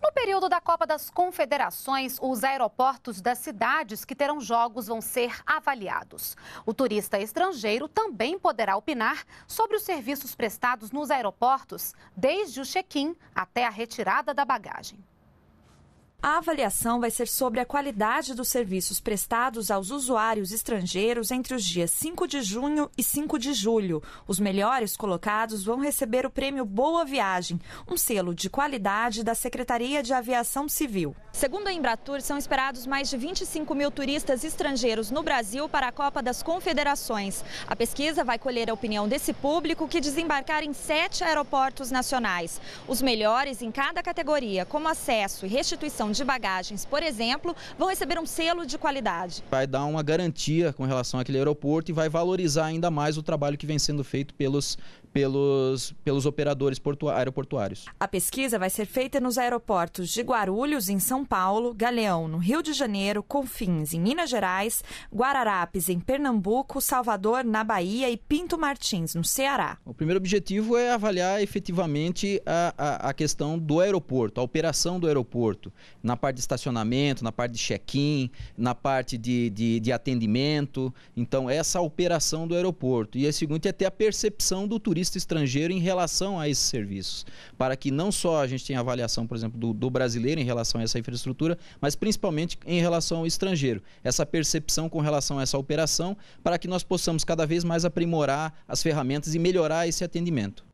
No período da Copa das Confederações, os aeroportos das cidades que terão jogos vão ser avaliados. O turista estrangeiro também poderá opinar sobre os serviços prestados nos aeroportos, desde o check-in até a retirada da bagagem. A avaliação vai ser sobre a qualidade dos serviços prestados aos usuários estrangeiros entre os dias 5 de junho e 5 de julho. Os melhores colocados vão receber o prêmio Boa Viagem, um selo de qualidade da Secretaria de Aviação Civil. Segundo a Embratur, são esperados mais de 25 mil turistas estrangeiros no Brasil para a Copa das Confederações. A pesquisa vai colher a opinião desse público que desembarcar em sete aeroportos nacionais. Os melhores em cada categoria, como acesso e restituição de bagagens, por exemplo, vão receber um selo de qualidade. Vai dar uma garantia com relação àquele aeroporto e vai valorizar ainda mais o trabalho que vem sendo feito pelos, pelos, pelos operadores aeroportuários. A pesquisa vai ser feita nos aeroportos de Guarulhos, em São Paulo, Galeão, no Rio de Janeiro, Confins, em Minas Gerais, Guararapes, em Pernambuco, Salvador, na Bahia e Pinto Martins, no Ceará. O primeiro objetivo é avaliar efetivamente a, a, a questão do aeroporto, a operação do aeroporto, na parte de estacionamento, na parte de check-in, na parte de, de, de atendimento. Então, essa operação do aeroporto. E a segunda é ter a percepção do turista estrangeiro em relação a esses serviços, para que não só a gente tenha avaliação, por exemplo, do, do brasileiro em relação a essa infraestrutura, infraestrutura, mas principalmente em relação ao estrangeiro. Essa percepção com relação a essa operação, para que nós possamos cada vez mais aprimorar as ferramentas e melhorar esse atendimento.